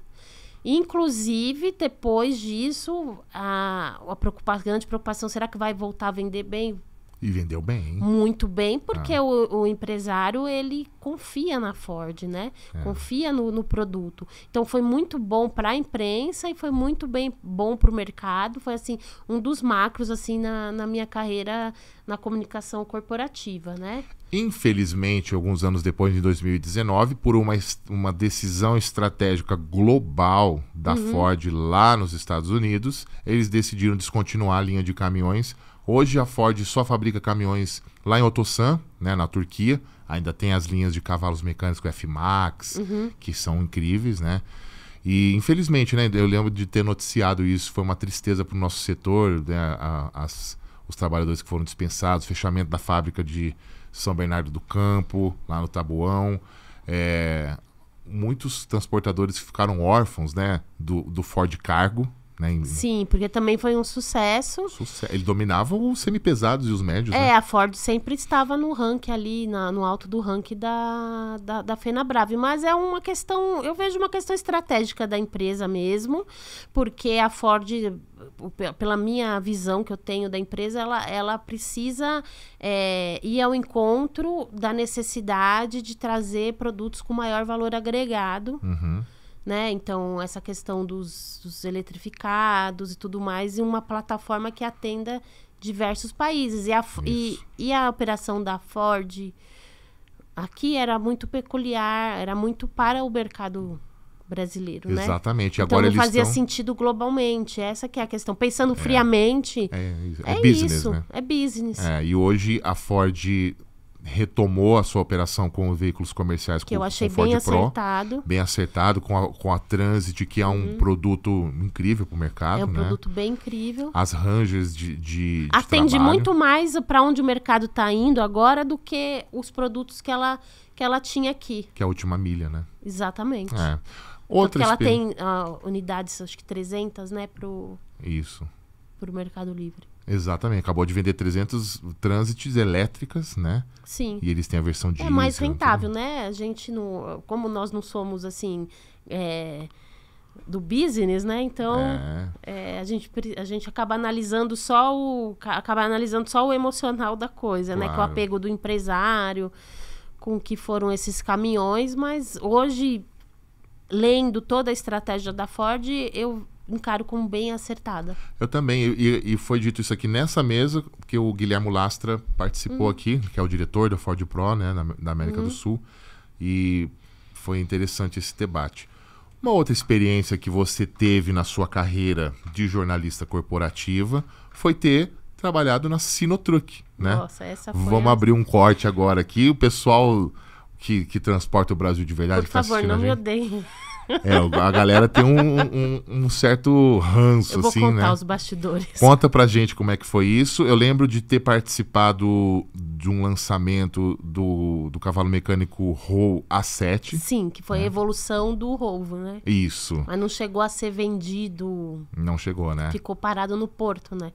Inclusive, depois disso, a, a, preocupação, a grande preocupação, será que vai voltar a vender bem? E vendeu bem. Muito bem, porque ah. o, o, empresário ele confia na Ford, né? É. Confia no, no, produto. Então foi muito bom para a imprensa e foi muito bem bom para o mercado. Foi assim um dos macros assim na, na minha carreira na comunicação corporativa, né? Infelizmente, alguns anos depois, em 2019, por uma, uma decisão estratégica global da uhum. Ford lá nos Estados Unidos, eles decidiram descontinuar a linha de caminhões Hoje a Ford só fabrica caminhões lá em Otosan, né, na Turquia. Ainda tem as linhas de cavalos mecânicos F-Max, uhum. que são incríveis, né? E infelizmente, né, eu lembro de ter noticiado isso, foi uma tristeza para o nosso setor, né, a, as, os trabalhadores que foram dispensados, fechamento da fábrica de São Bernardo do Campo, lá no Tabuão. É, muitos transportadores ficaram órfãos né, do, do Ford Cargo, né, Sim, porque também foi um sucesso. Suce... Ele dominava os semi-pesados e os médios. É, né? a Ford sempre estava no ranking ali, na, no alto do ranking da, da, da Fena Brave. Mas é uma questão, eu vejo uma questão estratégica da empresa mesmo, porque a Ford, pela minha visão que eu tenho da empresa, ela, ela precisa é, ir ao encontro da necessidade de trazer produtos com maior valor agregado. Uhum né? Então, essa questão dos, dos eletrificados e tudo mais, e uma plataforma que atenda diversos países. E a, e, e a operação da Ford aqui era muito peculiar, era muito para o mercado brasileiro, Exatamente. né? Exatamente. Então Agora não fazia estão... sentido globalmente. Essa que é a questão. Pensando é, friamente, é, é, é business, isso. Né? É business. É, e hoje a Ford retomou a sua operação com veículos comerciais que com, eu achei com bem Pro, acertado. bem acertado com a, com a Transit que é um uhum. produto incrível para o mercado é um né? produto bem incrível as Rangers de, de, atende muito mais para onde o mercado está indo agora do que os produtos que ela que ela tinha aqui que é a última milha né exatamente é. outra então, ela tem uh, unidades acho que 300 né pro isso para o Mercado Livre. Exatamente. Acabou de vender 300 trânsites elétricas, né? Sim. E eles têm a versão de. É mais rentável, né? A gente não. Como nós não somos assim. É, do business, né? Então é. É, a, gente, a gente acaba analisando só o acaba analisando só o emocional da coisa, né? claro. né? Que o apego do empresário, com que foram esses caminhões, mas hoje lendo toda a estratégia da Ford, eu encaro como bem acertada. Eu também. E, e foi dito isso aqui nessa mesa, que o Guilhermo Lastra participou uhum. aqui, que é o diretor da Ford Pro, né, na, da América uhum. do Sul. E foi interessante esse debate. Uma outra experiência que você teve na sua carreira de jornalista corporativa foi ter trabalhado na Sinotruck, né? Nossa, essa foi Vamos a... abrir um corte agora aqui. O pessoal que, que transporta o Brasil de verdade. Por tá favor, não me odeiem. É, a galera tem um, um, um certo ranço, assim, né? Eu vou assim, contar né? os bastidores. Conta pra gente como é que foi isso. Eu lembro de ter participado de um lançamento do, do cavalo mecânico Roll A7. Sim, que foi né? a evolução do Rovo, né? Isso. Mas não chegou a ser vendido. Não chegou, né? Ficou parado no porto, né?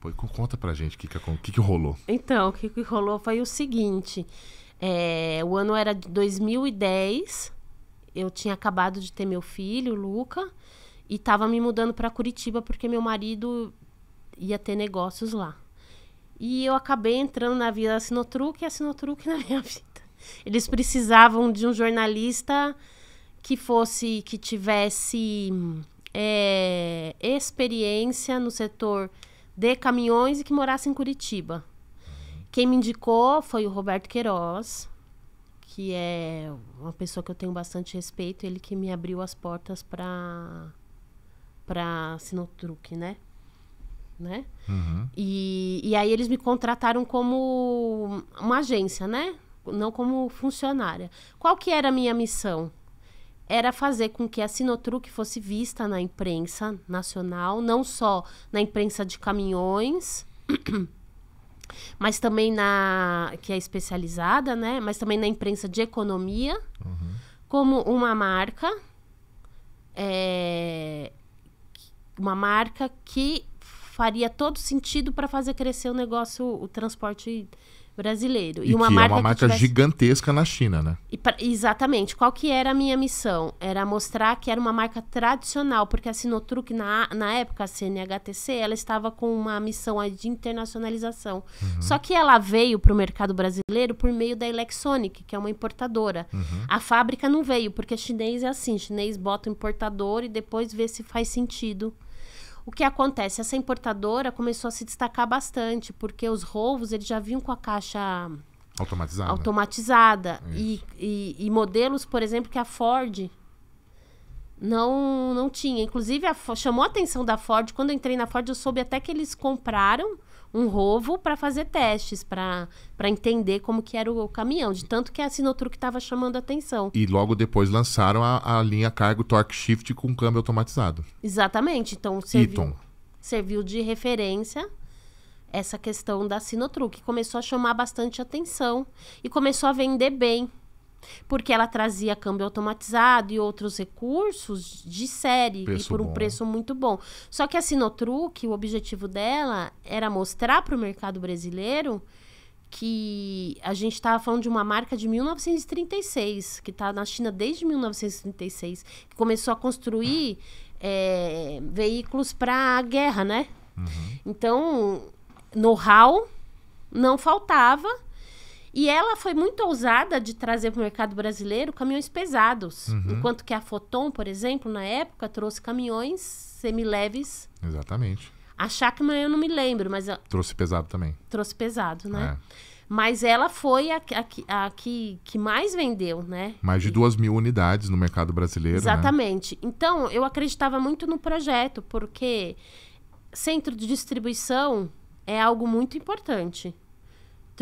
Pô, conta pra gente o que que, que, que, rolou. Então, o que, que rolou foi o seguinte... É, o ano era de 2010. Eu tinha acabado de ter meu filho, Luca, e estava me mudando para Curitiba porque meu marido ia ter negócios lá. E eu acabei entrando na vida da Sinotruc e a Sinotruc na minha vida. Eles precisavam de um jornalista que fosse, que tivesse é, experiência no setor de caminhões e que morasse em Curitiba. Quem me indicou foi o Roberto Queiroz, que é uma pessoa que eu tenho bastante respeito, ele que me abriu as portas para para Sinotruque, né? Né? Uhum. E, e aí eles me contrataram como uma agência, né? Não como funcionária. Qual que era a minha missão? Era fazer com que a Sinotruque fosse vista na imprensa nacional, não só na imprensa de caminhões, mas também na que é especializada, né? Mas também na imprensa de economia, uhum. como uma marca, é, uma marca que faria todo sentido para fazer crescer o negócio, o transporte brasileiro. E, e uma que marca é uma marca tivesse... gigantesca na China, né? Pra... Exatamente. Qual que era a minha missão? Era mostrar que era uma marca tradicional, porque a Sinotruc, na, na época, a CNHTC, ela estava com uma missão de internacionalização. Uhum. Só que ela veio para o mercado brasileiro por meio da Electronic, que é uma importadora. Uhum. A fábrica não veio, porque chinês é assim, chinês bota o importador e depois vê se faz sentido o que acontece? Essa importadora começou a se destacar bastante, porque os rovos eles já vinham com a caixa automatizada, automatizada e, e, e, modelos, por exemplo, que a Ford não não tinha. Inclusive, a, chamou a atenção da Ford. Quando eu entrei na Ford, eu soube até que eles compraram um rovo para fazer testes, para entender como que era o, o, caminhão. De tanto que a Sinotruck estava chamando a atenção. E logo depois lançaram a, a, linha cargo Torque Shift com câmbio automatizado. Exatamente. Então, serviu, serviu de referência essa questão da Sinotruck. Começou a chamar bastante atenção e começou a vender bem porque ela trazia câmbio automatizado e outros recursos de série preço e por um bom. Né? preço muito bom. Só que a Sinotruc, o objetivo dela era mostrar para o mercado brasileiro que a gente estava falando de uma marca de 1936, que está na China desde 1936, que começou a construir é, veículos para a guerra, né? Uhum. Então, know-how não faltava e ela foi muito ousada de trazer para o mercado brasileiro caminhões pesados. Uhum. Enquanto que a Foton, por exemplo, na época, trouxe caminhões semileves. Exatamente. A Chacman eu não me lembro, mas. A... Trouxe pesado também. Trouxe pesado, né? É. Mas ela foi a, a, a, que, que mais vendeu, né? Mais de duas mil unidades no mercado brasileiro. Né? Exatamente. Né? Então, eu acreditava muito no projeto, porque centro de distribuição é algo muito importante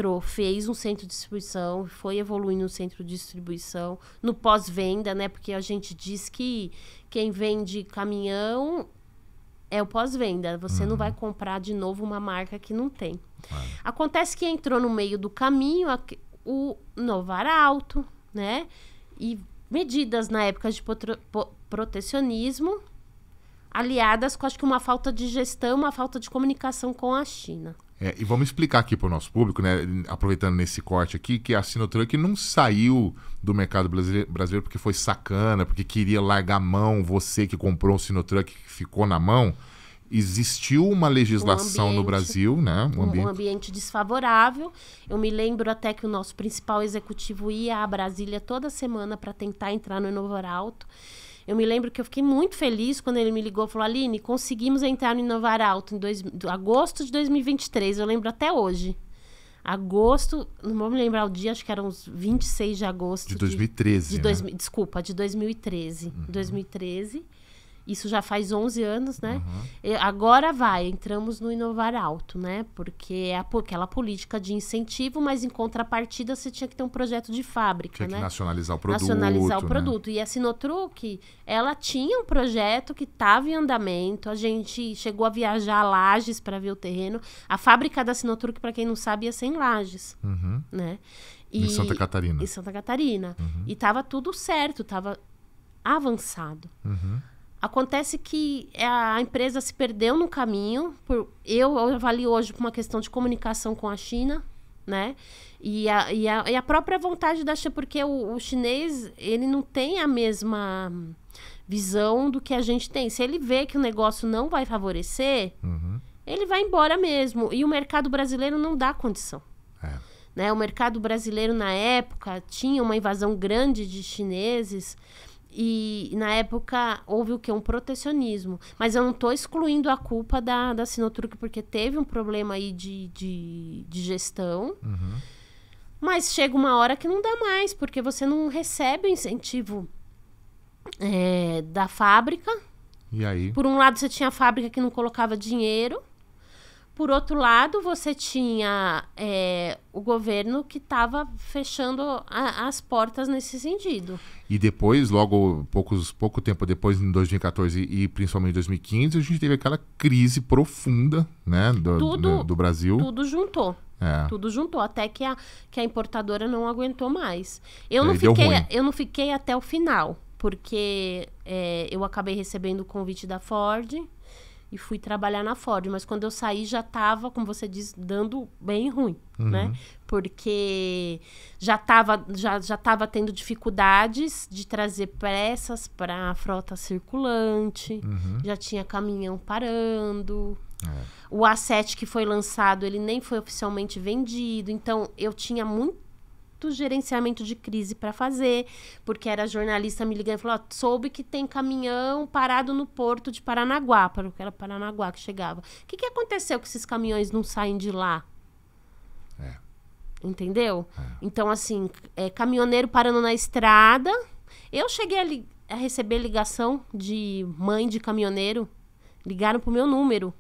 entrou, fez um centro de distribuição, foi evoluindo o centro de distribuição, no pós-venda, né? Porque a gente diz que quem vende caminhão é o pós-venda. Você uhum. não vai comprar de novo uma marca que não tem. Claro. Acontece que entrou no meio do caminho o Novar Alto, né? E medidas na época de protecionismo, aliadas com acho que uma falta de gestão, uma falta de comunicação com a China. É, e vamos explicar aqui para o nosso público, né, aproveitando nesse corte aqui, que a Sinotruck não saiu do mercado brasileiro porque foi sacana, porque queria largar a mão, você que comprou um Sinotruck que ficou na mão. Existiu uma legislação um no Brasil, né? Um ambiente... um ambiente... desfavorável. Eu me lembro até que o nosso principal executivo ia a Brasília toda semana para tentar entrar no Novo Alto. Eu me lembro que eu fiquei muito feliz quando ele me ligou e falou: Aline, conseguimos entrar no Inovar Alto em dois, agosto de 2023. Eu lembro até hoje. Agosto, não vou me lembrar o dia, acho que eram uns 26 de agosto. De 2013. De, de né? desculpa, de 2013. Uhum. 2013. Isso já faz 11 anos, né? Uhum. Agora vai, entramos no inovar alto, né? Porque é aquela política de incentivo, mas em contrapartida você tinha que ter um projeto de fábrica, tinha né? Que nacionalizar o produto. Nacionalizar o né? produto. Né? E a Sinotruc, ela tinha um projeto que estava em andamento. A gente chegou a viajar a Lages para ver o terreno. A fábrica da Sinotruc, para quem não sabe, ia é ser em Lages, uhum. né? E, em Santa Catarina. Em Santa Catarina. Uhum. E tava tudo certo, tava avançado. Uhum. Acontece que é, a empresa se perdeu no caminho. Por, eu, avalio hoje por uma questão de comunicação com a China, né? E a, e a, e a própria vontade da China, porque o, o, chinês, ele não tem a mesma visão do que a gente tem. Se ele vê que o negócio não vai favorecer, uhum. ele vai embora mesmo. E o mercado brasileiro não dá condição. É. Né? O mercado brasileiro, na época, tinha uma invasão grande de chineses. E na época houve o que? Um protecionismo. Mas eu não estou excluindo a culpa da, da Sinoturque, porque teve um problema aí de, de, de gestão. Uhum. Mas chega uma hora que não dá mais, porque você não recebe o incentivo é, da fábrica. E aí? Por um lado, você tinha a fábrica que não colocava dinheiro. Por outro lado, você tinha é, o governo que estava fechando a, as portas nesse sentido. E depois, logo poucos, pouco tempo depois, em 2014 e principalmente em 2015, a gente teve aquela crise profunda né, do, tudo, do Brasil. Tudo juntou. É. Tudo juntou, até que a, que a importadora não aguentou mais. Eu, não fiquei, eu não fiquei até o final, porque é, eu acabei recebendo o convite da Ford e fui trabalhar na Ford. Mas quando eu saí, já estava, como você diz, dando bem ruim, né? uhum. né? Porque já estava já, já tava tendo dificuldades de trazer peças para a frota circulante, uhum. já tinha caminhão parando. É. O A7 que foi lançado, ele nem foi oficialmente vendido. Então, eu tinha muito do gerenciamento de crise para fazer, porque era jornalista me ligando e falou: oh, soube que tem caminhão parado no porto de Paranaguá, porque era Paranaguá que chegava. O que, que aconteceu que esses caminhões não saem de lá? É. Entendeu? É. Então, assim, é, caminhoneiro parando na estrada. Eu cheguei a, li a receber ligação de mãe de caminhoneiro. Ligaram pro meu número.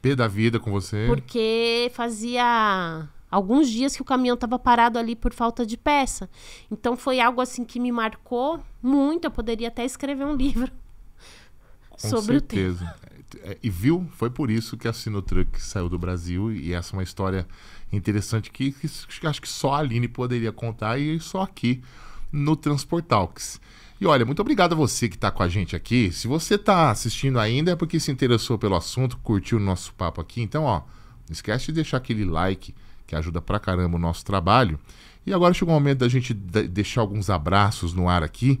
P da vida com você. Porque fazia Alguns dias que o caminhão estava parado ali por falta de peça. Então foi algo assim que me marcou muito. Eu poderia até escrever um livro Com sobre certeza. o tema é, e viu, foi por isso que a Sinotruck saiu do Brasil. E essa é uma história interessante que, que, acho que só a Aline poderia contar e só aqui no Transportalks. E olha, muito obrigado a você que está com a gente aqui. Se você está assistindo ainda é porque se interessou pelo assunto, curtiu o nosso papo aqui. Então, ó, não esquece de deixar aquele like que ajuda pra caramba o nosso trabalho. E agora chegou o momento da gente deixar alguns abraços no ar aqui.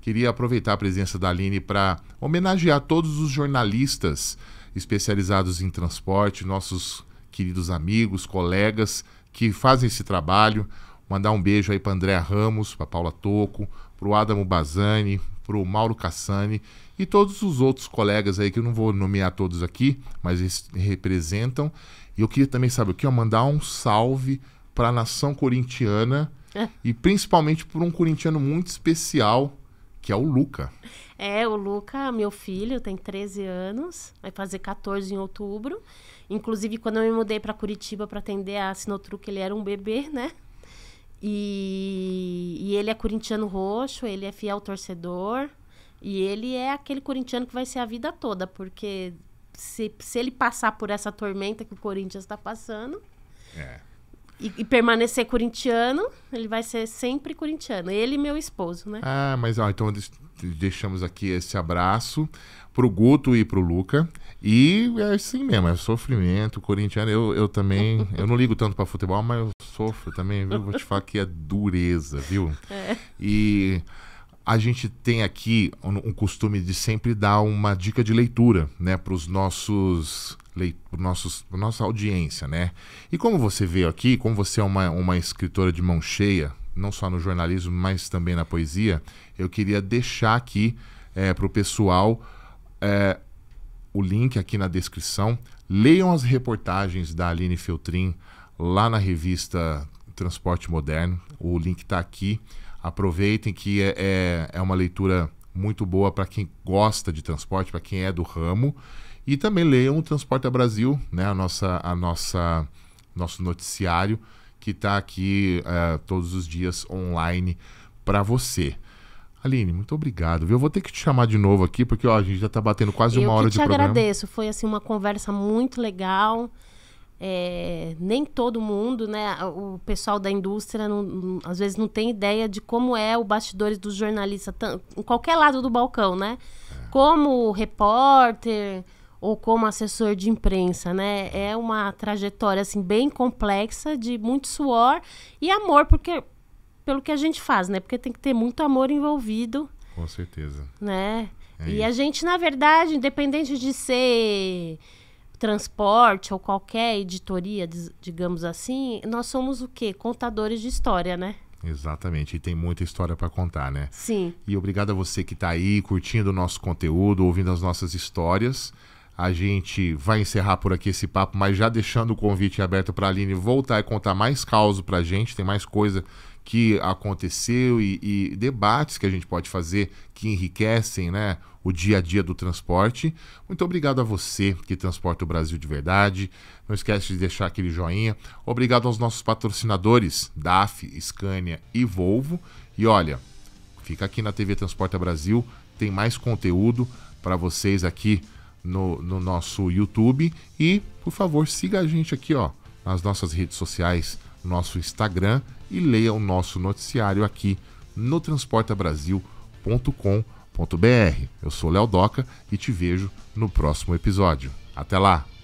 Queria aproveitar a presença da Aline para homenagear todos os jornalistas especializados em transporte, nossos queridos amigos, colegas que fazem esse trabalho. Mandar um beijo aí para Andréa Ramos, para Paula Toco, para o Adamo Bazani, para o Mauro Cassani e todos os outros colegas aí que eu não vou nomear todos aqui, mas eles representam. E eu queria também saber o que? Mandar um salve para a nação corintiana é. e principalmente por um corintiano muito especial, que é o Luca. É, o Luca, meu filho, tem 13 anos, vai fazer 14 em outubro. Inclusive, quando eu me mudei para Curitiba para atender a Sinotruque, ele era um bebê, né? E, e ele é corintiano roxo, ele é fiel torcedor. E ele é aquele corintiano que vai ser a vida toda, porque se, se ele passar por essa tormenta que o Corinthians está passando é. e, e, permanecer corintiano, ele vai ser sempre corintiano. Ele e meu esposo, né? Ah, mas ó, então deixamos aqui esse abraço pro Guto e pro Luca. E é assim mesmo, é sofrimento. Corintiano, eu, eu também. Eu não ligo tanto para futebol, mas eu sofro também, viu? Vou te falar que é dureza, viu? É. E a gente tem aqui um, um costume de sempre dar uma dica de leitura, né, para os nossos nossos, nossa audiência, né? E como você veio aqui, como você é uma, uma escritora de mão cheia, não só no jornalismo, mas também na poesia, eu queria deixar aqui é, para o pessoal é, o link aqui na descrição. Leiam as reportagens da Aline Feltrin lá na revista Transporte Moderno. O link está aqui aproveitem que é, é, é uma leitura muito boa para quem gosta de transporte, para quem é do ramo. E também leiam o Transporta Brasil, né? a nossa, a nossa, nosso noticiário, que está aqui uh, todos os dias online para você. Aline, muito obrigado. Viu? Eu vou ter que te chamar de novo aqui, porque ó, a gente já está batendo quase eu uma hora de programa. Eu te agradeço. Foi assim, uma conversa muito legal é, nem todo mundo, né? O pessoal da indústria não, às vezes não tem ideia de como é o bastidores do jornalista em qualquer lado do balcão, né? É. Como repórter ou como assessor de imprensa, né? É uma trajetória assim bem complexa de muito suor e amor porque pelo que a gente faz, né? Porque tem que ter muito amor envolvido. Com certeza. Né? É e isso. a gente, na verdade, independente de ser transporte ou qualquer editoria, digamos assim, nós somos o quê? Contadores de história, né? Exatamente, e tem muita história para contar, né? Sim. E obrigado a você que está aí curtindo o nosso conteúdo, ouvindo as nossas histórias. A gente vai encerrar por aqui esse papo, mas já deixando o convite aberto para a Aline voltar e contar mais causos para a gente. Tem mais coisa que aconteceu e, e, debates que a gente pode fazer que enriquecem né, o dia a dia do transporte. Muito obrigado a você que transporta o Brasil de verdade. Não esquece de deixar aquele joinha. Obrigado aos nossos patrocinadores, DAF, Scania e Volvo. E olha, fica aqui na TV Transporta Brasil, tem mais conteúdo para vocês aqui no, no nosso YouTube. E, por favor, siga a gente aqui ó, nas nossas redes sociais, no nosso Instagram e leia o nosso noticiário aqui no transportabrasil.com.br. Eu sou Léo Doca e te vejo no próximo episódio. Até lá!